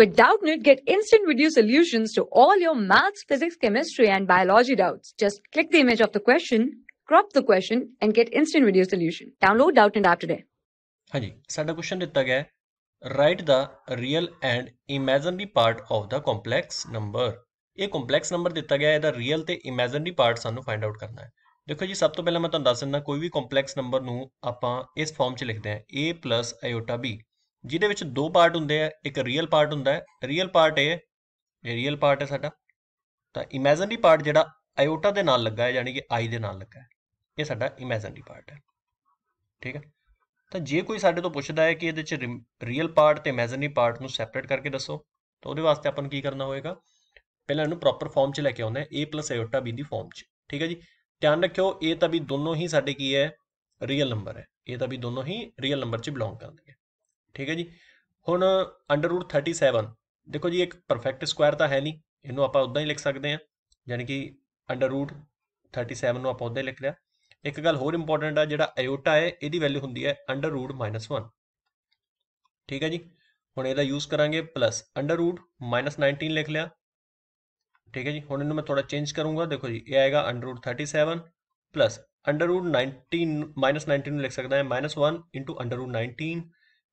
With Doubtnit, get instant video solutions to all your maths, physics, chemistry, and biology doubts. Just click the image of the question, crop the question, and get instant video solution. Download Doubtnit app today. ਹਾਂਜੀ Sanda question ਦਿੱਤਾ ਗਿਆ ਹੈ write the real and imaginary part of the complex number? ਇਹ complex number ਦਿੱਤਾ ਗਿਆ ਹੈ ਇਹਦਾ real ਤੇ ਇਮੇਜਿਨਰੀ ਪਾਰਟ ਸਾਨੂੰ ਫਾਈਂਡ ਆਊਟ ਕਰਨਾ ਹੈ ਦੇਖੋ ਜੀ ਸਭ ਤੋਂ ਪਹਿਲਾਂ ਮੈਂ ਤੁਹਾਨੂੰ ਦੱਸ ਦਿੰਦਾ ਕੋਈ ਵੀ ਕੰਪਲੈਕਸ ਨੰਬਰ ਨੂੰ ਆਪਾਂ ਇਸ ਫਾਰਮ 'ਚ ਲਿਖਦੇ ਹਾਂ a ਇਓਟਾ b ਜਿਹਦੇ ਵਿੱਚ ਦੋ ਪਾਰਟ ਹੁੰਦੇ ਆ ਇੱਕ ਰੀਅਲ ਪਾਰਟ ਹੁੰਦਾ ਹੈ ਰੀਅਲ ਪਾਰਟ ਇਹ ਇਹ ਰੀਅਲ ਪਾਰਟ ਹੈ ਸਾਡਾ ਤਾਂ ਇਮੇਜਿਨਰੀ ਪਾਰਟ ਜਿਹੜਾ ਆਇਓਟਾ ਦੇ ਨਾਲ ਲੱਗਾ ਹੈ ਯਾਨੀ ਕਿ ਆਈ ਦੇ ਨਾਲ ਲੱਗਾ ਹੈ ਇਹ ਸਾਡਾ ਇਮੇਜਿਨਰੀ ਪਾਰਟ ਹੈ ਠੀਕ ਹੈ ਤਾਂ ਜੇ ਕੋਈ ਸਾਡੇ ਤੋਂ ਪੁੱਛਦਾ ਹੈ ਕਿ ਇਹਦੇ ਵਿੱਚ ਰੀਅਲ ਪਾਰਟ ਤੇ ਇਮੇਜਿਨਰੀ ਪਾਰਟ ਨੂੰ ਸੈਪਰੇਟ ਕਰਕੇ ਦੱਸੋ ਤਾਂ ਉਹਦੇ ਵਾਸਤੇ ਆਪਾਂ ਨੂੰ ਕੀ ਕਰਨਾ ਹੋਏਗਾ ਪਹਿਲਾਂ ਇਹਨੂੰ ਪ੍ਰੋਪਰ ਫਾਰਮ 'ਚ ਲੈ ਕੇ ਆਉਣਾ ਹੈ a ਆਇਓਟਾ b ਦੀ ਫਾਰਮ 'ਚ ਠੀਕ ਹੈ ਜੀ ਧਿਆਨ ਰੱਖਿਓ ਇਹ ਤਾਂ ਵੀ ਦੋਨੋਂ ਹੀ ਸਾਡੇ ਕੀ ਹੈ ਰੀਅਲ ਨੰਬਰ ਹੈ ਇਹ ਤਾਂ ਵੀ ਦੋਨੋਂ ਹੀ ਰੀਅਲ ਨੰਬਰ 'ਚ ਬਿਲੋਂਗ ਕਰਦੇ ਆ ਠੀਕ ਹੈ ਜੀ ਹੁਣ √37 ਦੇਖੋ ਜੀ ਇੱਕ ਪਰਫੈਕਟ ਸਕੁਆਇਰ ਤਾਂ ਹੈ ਨਹੀਂ ਇਹਨੂੰ ਆਪਾਂ ਉਦਾਂ ਹੀ ਲਿਖ ਸਕਦੇ ਆ ਯਾਨੀ ਕਿ √37 ਨੂੰ ਆਪਾਂ ਉਦਾਂ ਹੀ ਲਿਖ ਲਿਆ ਇੱਕ ਗੱਲ ਹੋਰ ਇੰਪੋਰਟੈਂਟ ਆ ਜਿਹੜਾ ਆਇਓਟਾ ਹੈ ਇਹਦੀ ਵੈਲਿਊ ਹੁੰਦੀ ਹੈ √-1 ਠੀਕ ਹੈ ਜੀ ਹੁਣ ਇਹਦਾ ਯੂਜ਼ ਕਰਾਂਗੇ ਪਲੱਸ √-19 ਲਿਖ ਲਿਆ ठीक है जी हूँ इन्होंने मैं थोड़ा चेंज करूँगा देखो जी ये आएगा under root thirty seven plus under root nineteen minus nineteen लिख सकता है minus one into under root nineteen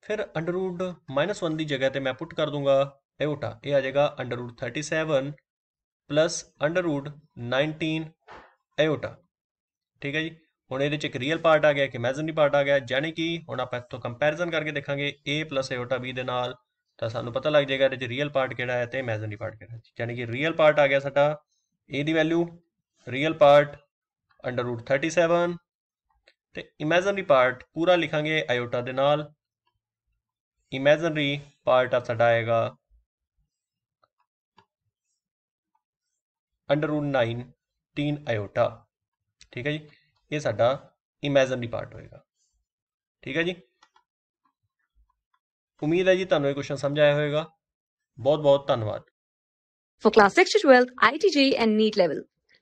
फिर अंडर रूट माइनस वन की जगह पर मैं पुट कर दूंगा एओटा ये आ जाएगा under root thirty seven plus under root nineteen iota ठीक है जी ਹੁਣ ਇਹਦੇ ਚ ਇੱਕ ਰੀਅਲ ਪਾਰਟ ਆ ਗਿਆ ਇੱਕ ਇਮੇਜਿਨਰੀ ਪਾਰਟ ਆ ਗਿਆ ਯਾਨੀ ਕਿ ਹੁਣ ਆਪਾਂ ਇੱਥੋਂ ਕੰਪੈਰੀਜ਼ਨ ਕਰਕੇ ਦੇਖਾਂਗੇ a aota b ਦੇ ਨਾਲ ਤਾਂ ਸਾਨੂੰ ਪਤਾ ਲੱਗ ਜਾਏਗਾ ਇਹਦੇ ਚ ਰੀਅਲ ਪਾਰਟ ਕਿਹੜਾ ਹੈ ਤੇ ਇਮੇਜਿਨਰੀ ਪਾਰਟ ਕਿਹੜਾ ਹੈ ਯਾਨੀ ਕਿ ਰੀਅਲ ਪਾਰਟ ਆ ਗਿਆ ਸਾਡਾ a ਦੀ ਵੈਲਿਊ ਰੀਅਲ ਪਾਰਟ √37 ਤੇ ਇਮੇਜਿਨਰੀ ਪਾਰਟ ਪੂਰਾ ਲਿਖਾਂਗੇ iota ਦੇ ਨਾਲ इमेजनरी पार्ट ऑफ आप आएगा अंडर रूट नाइन तीन आयोटा ठीक है जी ये साडा इमेजनरी पार्ट होएगा ठीक है जी उम्मीद है जी तुम्हें ਇਹ ਕੁਐਸਚਨ ਸਮਝ ਆਇਆ ਹੋਵੇਗਾ बहुत ਬਹੁਤ ਧੰਨਵਾਦ For class 6 to 12, ITJ and NEET level,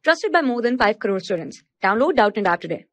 trusted by more than 5 crore students. Download Doubt and App today.